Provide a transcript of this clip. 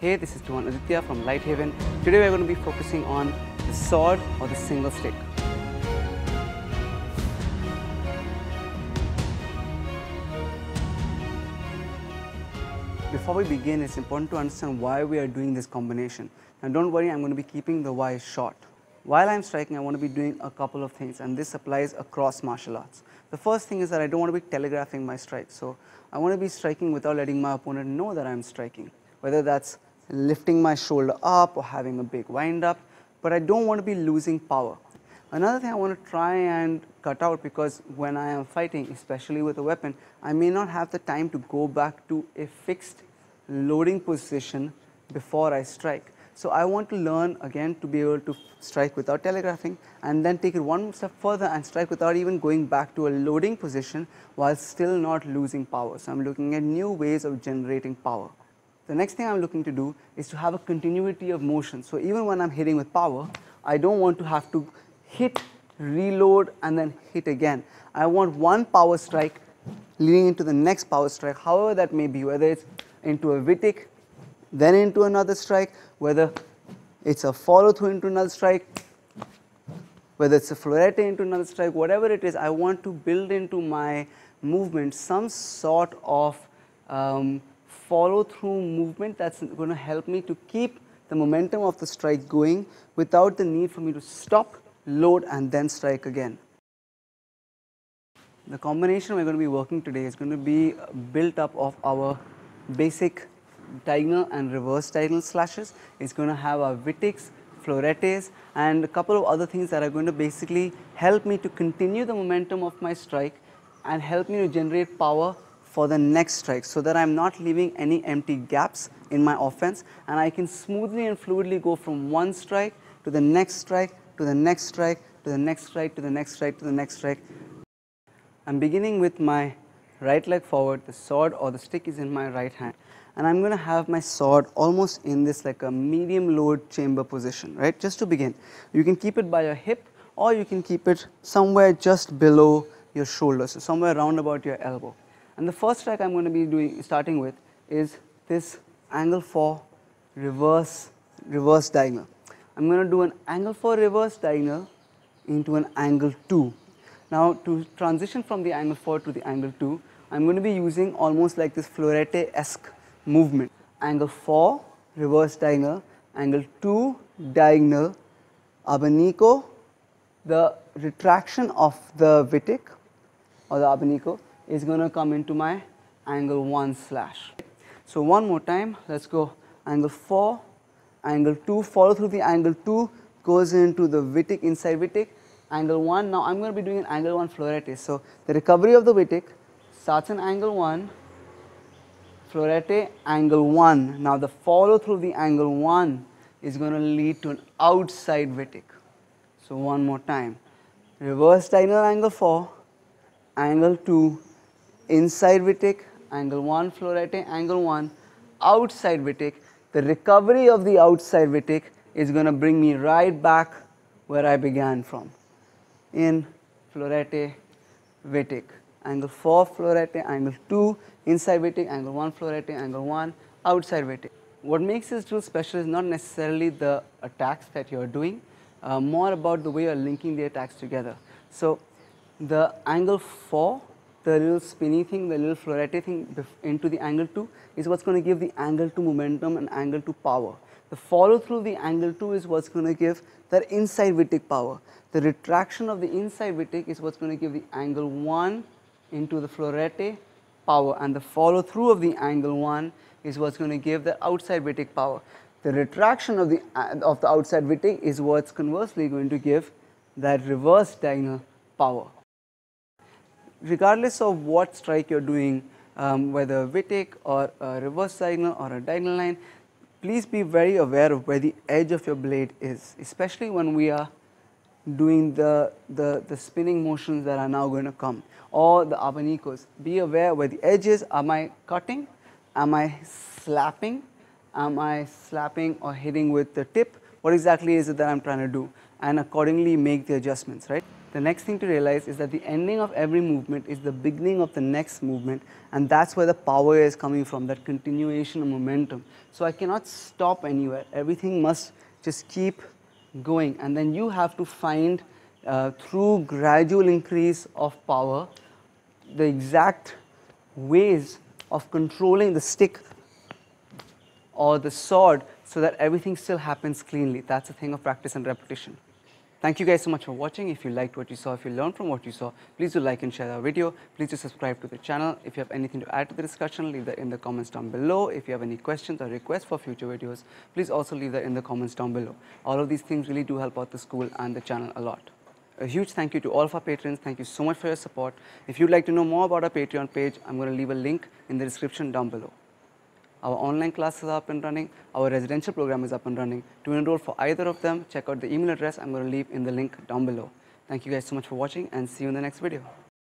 Hey, this is Tuan Aditya from Lighthaven. Today we're going to be focusing on the sword or the single stick. Before we begin, it's important to understand why we are doing this combination. And don't worry, I'm going to be keeping the Y short. While I'm striking, I want to be doing a couple of things and this applies across martial arts. The first thing is that I don't want to be telegraphing my strike. So I want to be striking without letting my opponent know that I'm striking. Whether that's lifting my shoulder up or having a big wind up, but I don't want to be losing power. Another thing I want to try and cut out because when I am fighting, especially with a weapon, I may not have the time to go back to a fixed loading position before I strike. So I want to learn again to be able to strike without telegraphing and then take it one step further and strike without even going back to a loading position while still not losing power. So I'm looking at new ways of generating power. The next thing I'm looking to do is to have a continuity of motion. So even when I'm hitting with power, I don't want to have to hit, reload and then hit again. I want one power strike leading into the next power strike, however that may be, whether it's into a vitic, then into another strike, whether it's a follow through into another strike, whether it's a florette into another strike, whatever it is, I want to build into my movement some sort of um, follow through movement that's going to help me to keep the momentum of the strike going without the need for me to stop, load and then strike again. The combination we're going to be working today is going to be built up of our basic diagonal and reverse diagonal slashes. It's going to have our Vitics, floretes and a couple of other things that are going to basically help me to continue the momentum of my strike and help me to generate power for the next strike so that I'm not leaving any empty gaps in my offense and I can smoothly and fluidly go from one strike to the next strike to the next strike to the next strike to the next strike to the next strike. I'm beginning with my right leg forward, the sword or the stick is in my right hand and I'm going to have my sword almost in this like a medium load chamber position, right? Just to begin. You can keep it by your hip or you can keep it somewhere just below your shoulder, so somewhere round about your elbow. And the first track I'm going to be doing starting with is this angle 4 reverse reverse diagonal. I'm going to do an angle 4 reverse diagonal into an angle 2. Now to transition from the angle 4 to the angle 2, I'm going to be using almost like this Florette-esque movement. Angle 4 reverse diagonal, angle 2 diagonal, abanico, the retraction of the vitic or the abanico is going to come into my angle 1 slash. So one more time, let's go angle 4, angle 2, follow through the angle 2, goes into the vitic inside vitic, angle 1. Now I'm going to be doing an angle 1 florete. So the recovery of the vitic starts in angle 1, florete angle 1. Now the follow through the angle 1 is going to lead to an outside vitic. So one more time, reverse diagonal angle 4, angle 2, Inside we take angle 1, flow rate angle 1. Outside we take the recovery of the outside we is going to bring me right back where I began from in flow rate angle 4 flow rate angle 2 inside we angle 1 flow rate angle 1 outside we What makes this drill special is not necessarily the attacks that you are doing uh, more about the way you are linking the attacks together. So the angle 4 the little spinny thing, the little florette thing into the angle 2 is what's going to give the angle 2 momentum and angle 2 power. The follow through the angle 2 is what's going to give that inside vitic power. The retraction of the inside vitic is what's going to give the angle 1 into the florette power and the follow through of the angle 1 is what's going to give the outside vitic power. The retraction of the, of the outside vitic is what's conversely going to give that reverse diagonal power regardless of what strike you're doing, um, whether Wittig or a reverse diagonal or a diagonal line, please be very aware of where the edge of your blade is, especially when we are doing the, the, the spinning motions that are now going to come or the abanicos. Be aware where the edge is. Am I cutting? Am I slapping? Am I slapping or hitting with the tip? What exactly is it that I'm trying to do? And accordingly make the adjustments, right? The next thing to realize is that the ending of every movement is the beginning of the next movement and that's where the power is coming from, that continuation of momentum. So I cannot stop anywhere. Everything must just keep going and then you have to find uh, through gradual increase of power the exact ways of controlling the stick or the sword so that everything still happens cleanly. That's a thing of practice and repetition. Thank you guys so much for watching. If you liked what you saw, if you learned from what you saw, please do like and share our video. Please do subscribe to the channel. If you have anything to add to the discussion, leave that in the comments down below. If you have any questions or requests for future videos, please also leave that in the comments down below. All of these things really do help out the school and the channel a lot. A huge thank you to all of our patrons. Thank you so much for your support. If you'd like to know more about our Patreon page, I'm going to leave a link in the description down below. Our online classes are up and running. Our residential program is up and running. To enroll for either of them, check out the email address I'm going to leave in the link down below. Thank you guys so much for watching and see you in the next video.